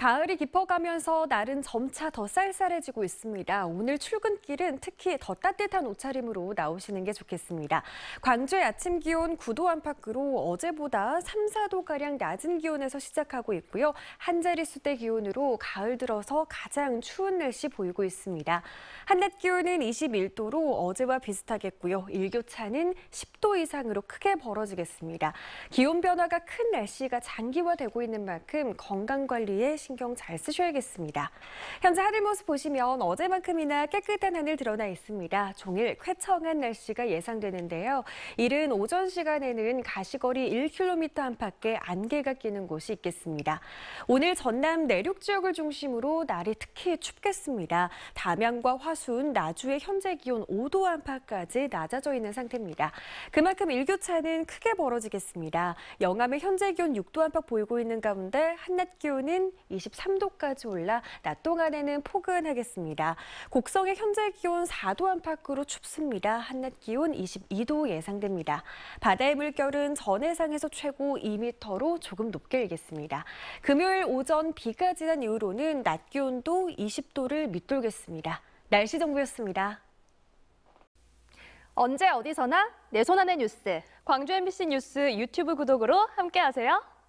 가을이 깊어가면서 날은 점차 더 쌀쌀해지고 있습니다. 오늘 출근길은 특히 더 따뜻한 옷차림으로 나오시는 게 좋겠습니다. 광주의 아침 기온 9도 안팎으로 어제보다 3, 4도가량 낮은 기온에서 시작하고 있고요. 한 자릿수대 기온으로 가을 들어서 가장 추운 날씨 보이고 있습니다. 한낮 기온은 21도로 어제와 비슷하겠고요. 일교차는 10도 이상으로 크게 벌어지겠습니다. 기온 변화가 큰 날씨가 장기화되고 있는 만큼 건강관리에 신경 신경 잘 쓰셔야겠습니다. 현재 하늘 모습 보시면 어제만큼이나 깨끗한 하늘 드러나 있습니다. 종일 쾌청한 날씨가 예상되는데요. 이른 오전 시간에는 가시거리 1km 안팎의 안개가 끼는 곳이 있겠습니다. 오늘 전남 내륙 지역을 중심으로 날이 특히 춥겠습니다. 담양과 화순, 나주의 현재 기온 5도 안팎까지 낮아져 있는 상태입니다. 그만큼 일교차는 크게 벌어지겠습니다. 영암의 현재 기온 6도 안팎 보이고 있는 가운데 한낮 기온은 23도까지 올라 낮 동안에는 포근하겠습니다. 곡성의 현재 기온 4도 안팎으로 춥습니다. 한낮 기온 22도 예상됩니다. 바다의 물결은 전 해상에서 최고 2m로 조금 높게 일겠습니다. 금요일 오전 비가 지난 이후로는 낮 기온도 20도를 밑돌겠습니다. 날씨 정보였습니다. 언제 어디서나 내 손안의 뉴스, 광주 MBC 뉴스 유튜브 구독으로 함께하세요.